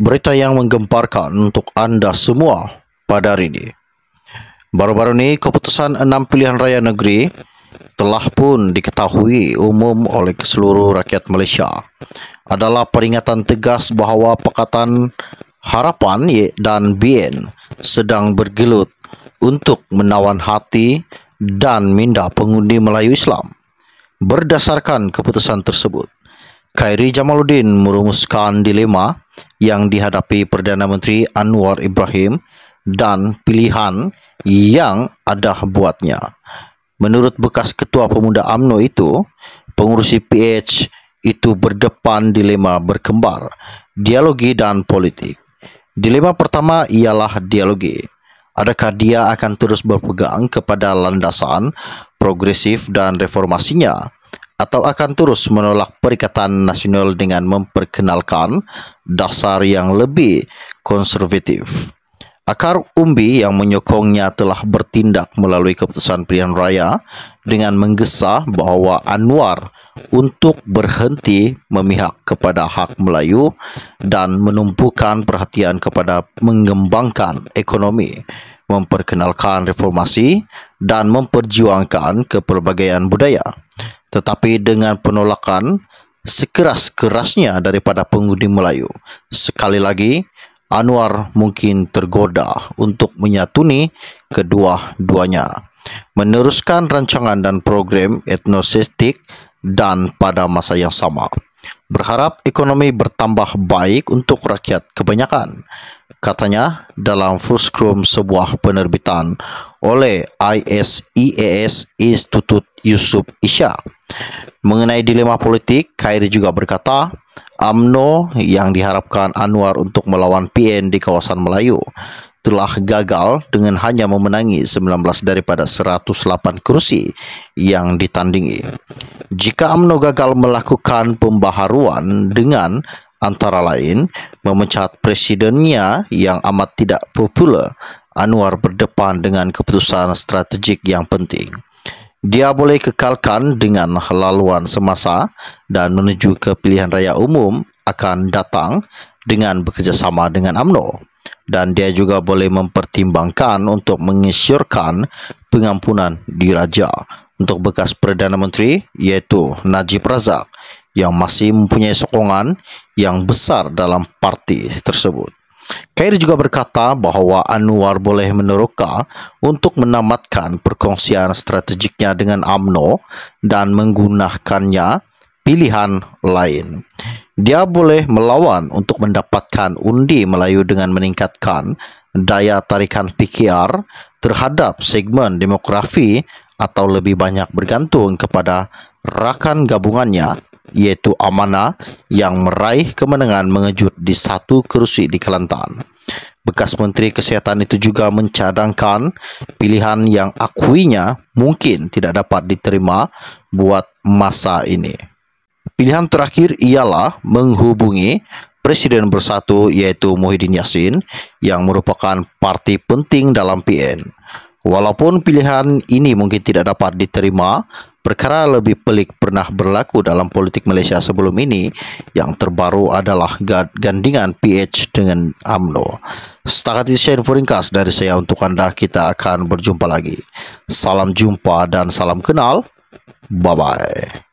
berita yang menggemparkan untuk anda semua pada hari ini. Baru-baru ini, keputusan enam pilihan raya negeri telah pun diketahui umum oleh seluruh rakyat Malaysia adalah peringatan tegas bahawa Pakatan Harapan dan BN sedang bergelut untuk menawan hati dan minda pengundi Melayu Islam berdasarkan keputusan tersebut. Khairi Jamaluddin merumuskan dilema yang dihadapi Perdana Menteri Anwar Ibrahim dan pilihan yang ada buatnya. Menurut bekas ketua pemuda AMNO itu, pengurusi PH itu berdepan dilema berkembar, dialogi dan politik. Dilema pertama ialah dialogi. Adakah dia akan terus berpegang kepada landasan progresif dan reformasinya? atau akan terus menolak Perikatan Nasional dengan memperkenalkan dasar yang lebih konservatif. Akar Umbi yang menyokongnya telah bertindak melalui keputusan pilihan raya dengan menggesa bahwa Anwar untuk berhenti memihak kepada hak Melayu dan menumpukan perhatian kepada mengembangkan ekonomi, memperkenalkan reformasi dan memperjuangkan kepelbagaian budaya. Tetapi dengan penolakan sekeras-kerasnya daripada pengundi Melayu, sekali lagi Anwar mungkin tergoda untuk menyatuni kedua-duanya. Meneruskan rancangan dan program etnosistik dan pada masa yang sama berharap ekonomi bertambah baik untuk rakyat kebanyakan katanya dalam fulcrum sebuah penerbitan oleh ISEAS Institute Yusuf Isha mengenai dilema politik Khairi juga berkata AMNO yang diharapkan Anwar untuk melawan PN di kawasan Melayu telah gagal dengan hanya memenangi 19 daripada 108 kerusi yang ditandingi. Jika UMNO gagal melakukan pembaharuan dengan antara lain memecat presidennya yang amat tidak popular, Anwar berdepan dengan keputusan strategik yang penting. Dia boleh kekalkan dengan laluan semasa dan menuju ke pilihan raya umum akan datang dengan bekerjasama dengan UMNO dan dia juga boleh mempertimbangkan untuk mengisyorkan pengampunan diraja untuk bekas Perdana Menteri iaitu Najib Razak yang masih mempunyai sokongan yang besar dalam parti tersebut. Khair juga berkata bahawa Anwar boleh meneroka untuk menamatkan perkongsian strategiknya dengan AMNO dan menggunakannya pilihan lain dia boleh melawan untuk mendapatkan undi Melayu dengan meningkatkan daya tarikan PKR terhadap segmen demografi atau lebih banyak bergantung kepada rakan gabungannya iaitu Amana yang meraih kemenangan mengejut di satu kerusi di Kelantan. Bekas Menteri Kesihatan itu juga mencadangkan pilihan yang akuinya mungkin tidak dapat diterima buat masa ini. Pilihan terakhir ialah menghubungi Presiden Bersatu iaitu Muhyiddin Yassin yang merupakan parti penting dalam PN. Walaupun pilihan ini mungkin tidak dapat diterima, perkara lebih pelik pernah berlaku dalam politik Malaysia sebelum ini yang terbaru adalah gandingan PH dengan AMNO. Setakat ini saya info ringkas dari saya untuk anda, kita akan berjumpa lagi. Salam jumpa dan salam kenal. Bye-bye.